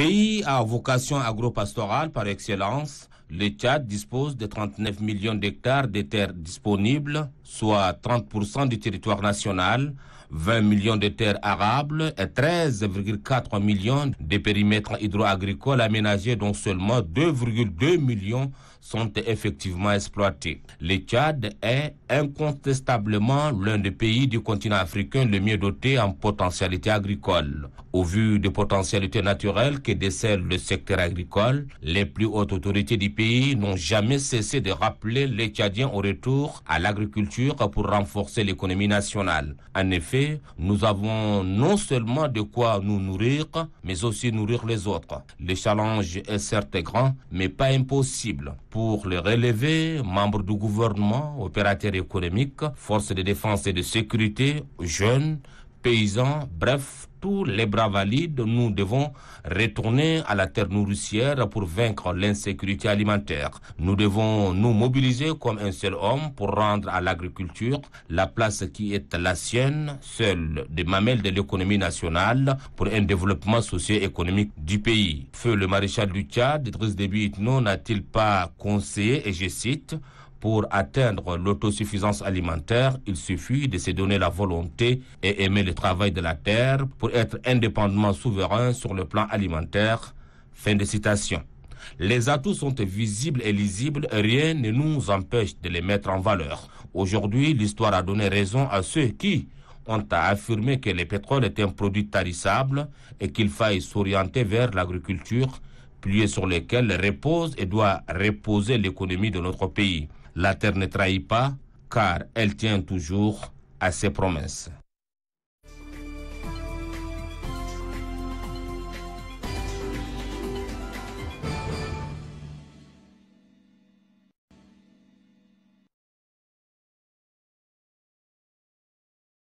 Pays à vocation agropastorale par excellence, le Tchad dispose de 39 millions d'hectares de terres disponibles, soit 30% du territoire national, 20 millions de terres arables et 13,4 millions de périmètres hydroagricoles aménagés dont seulement 2,2 millions sont effectivement exploités. Le Tchad est incontestablement l'un des pays du continent africain le mieux doté en potentialité agricole. Au vu des potentialités naturelles que décèle le secteur agricole, les plus hautes autorités du pays pays n'ont jamais cessé de rappeler les Tchadiens au retour à l'agriculture pour renforcer l'économie nationale. En effet, nous avons non seulement de quoi nous nourrir, mais aussi nourrir les autres. Le challenge est certes grand, mais pas impossible. Pour les relever, membres du gouvernement, opérateurs économiques, forces de défense et de sécurité, jeunes, paysans, bref, tous les bras valides, nous devons retourner à la terre nourricière pour vaincre l'insécurité alimentaire. Nous devons nous mobiliser comme un seul homme pour rendre à l'agriculture la place qui est la sienne, seule des mamelles de l'économie nationale pour un développement socio-économique du pays. Feu le maréchal du Tchad, de non n'a-t-il pas conseillé, et je cite, pour atteindre l'autosuffisance alimentaire, il suffit de se donner la volonté et aimer le travail de la terre pour être indépendamment souverain sur le plan alimentaire. Fin de citation. Les atouts sont visibles et lisibles, rien ne nous empêche de les mettre en valeur. Aujourd'hui, l'histoire a donné raison à ceux qui ont affirmé que le pétrole est un produit tarissable et qu'il faille s'orienter vers l'agriculture, pliée sur laquelle repose et doit reposer l'économie de notre pays. La terre ne trahit pas, car elle tient toujours à ses promesses.